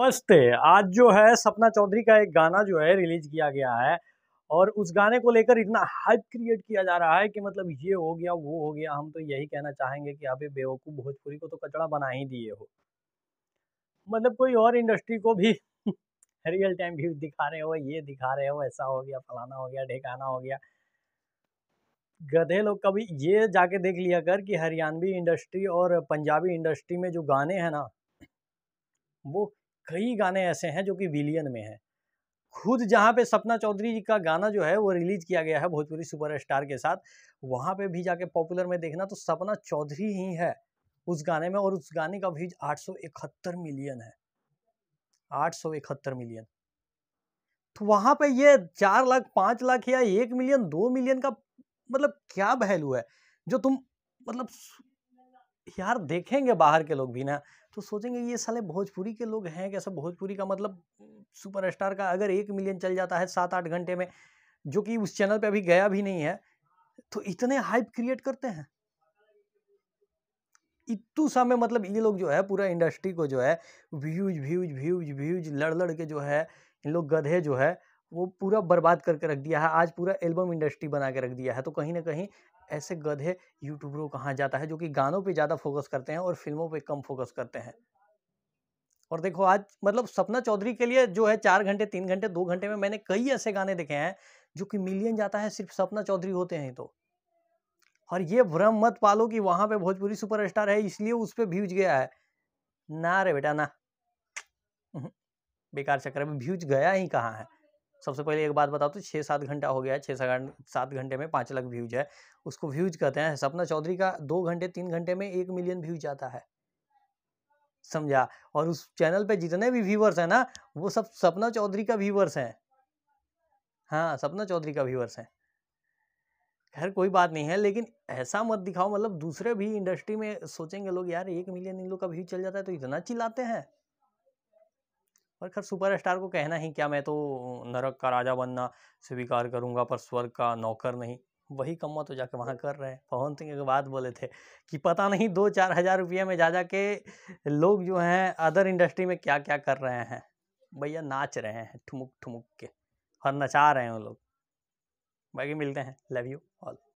नमस्ते आज जो है सपना चौधरी का एक गाना जो है रिलीज किया गया है और उस गाने को लेकर इतना हाइप क्रिएट किया जा रहा है कि मतलब ये हो गया वो हो गया हम तो यही कहना चाहेंगे कि आप बेवकूफ़ भोजपुरी को तो कचड़ा बना ही दिए हो मतलब कोई और इंडस्ट्री को भी रियल टाइम व्यू दिखा रहे हो ये दिखा रहे हो ऐसा हो गया फलाना हो गया ढेकाना हो गया गधे लोग कभी ये जाके देख लिया कर कि हरियाणवी इंडस्ट्री और पंजाबी इंडस्ट्री में जो गाने हैं ना वो कई गाने ऐसे हैं जो कि विलियन में हैं खुद जहाँ पे सपना चौधरी जी का गाना जो है वो रिलीज किया गया है भोजपुरी सुपरस्टार के साथ वहाँ पे भी जाके पॉपुलर में देखना तो सपना चौधरी ही है उस गाने में और उस गाने का व्यूज आठ मिलियन है आठ मिलियन तो वहाँ पे ये चार लाख पाँच लाख या एक मिलियन दो मिलियन का मतलब क्या वैल्यू है जो तुम मतलब यार देखेंगे बाहर के लोग भी ना तो सोचेंगे ये साले भोजपुरी के लोग हैं कैसे भोजपुरी का मतलब सुपरस्टार का अगर एक मिलियन चल जाता है सात आठ घंटे में जो कि उस चैनल पे अभी गया भी नहीं है तो इतने हाइप क्रिएट करते हैं इतू सा में मतलब ये लोग जो है पूरा इंडस्ट्री को जो है व्यूज व्यूज व्यूज व्यूज लड़ लड़ के जो है इन लोग गधे जो है वो पूरा बर्बाद करके रख दिया है आज पूरा एल्बम इंडस्ट्री बना के रख दिया है तो कहीं ना कहीं ऐसे गधे यूट्यूबरों कहा जाता है जो कि गानों पे ज़्यादा फोकस करते हैं और फिल्मों पे कम फोकस करते हैं और देखो आज मतलब सपना चौधरी के लिए जो है चार घंटे तीन घंटे दो घंटे में मैंने कई ऐसे गाने देखे हैं जो कि मिलियन जाता है सिर्फ सपना चौधरी होते हैं तो और ये भ्रम मत पालो कि वहाँ पे भोजपुरी सुपरस्टार है इसलिए उस पर भ्यूज गया है ना रे बेटा ना बेकार चक्कर में भ्यूज गया ही कहाँ है सबसे पहले एक बात बताओ तो छः सात घंटा हो गया है छः सात घंटे में पाँच लाख व्यूज है उसको व्यूज कहते हैं सपना चौधरी का दो घंटे तीन घंटे में एक मिलियन व्यूज आता है समझा और उस चैनल पे जितने भी व्यूवर्स हैं ना वो सब सपना चौधरी का व्यूवर्स हैं हाँ सपना चौधरी का व्यूवर्स हैं खैर कोई बात नहीं है लेकिन ऐसा मत दिखाओ मतलब दूसरे भी इंडस्ट्री में सोचेंगे लोग यार एक मिलियन इन लोग का व्यू चल जाता है तो इतना चिल्लाते हैं और खैर सुपरस्टार को कहना ही क्या मैं तो नरक का राजा बनना स्वीकार करूँगा पर स्वर्ग का नौकर नहीं वही कम्मा तो जाके वहाँ कर रहे हैं पवन सिंह के बाद बोले थे कि पता नहीं दो चार हज़ार रुपये में जा जा के लोग जो हैं अदर इंडस्ट्री में क्या क्या कर रहे हैं भैया नाच रहे हैं ठुमुक ठुमुक के और नचा रहे हैं वो लोग बाकी मिलते हैं लव यू ऑल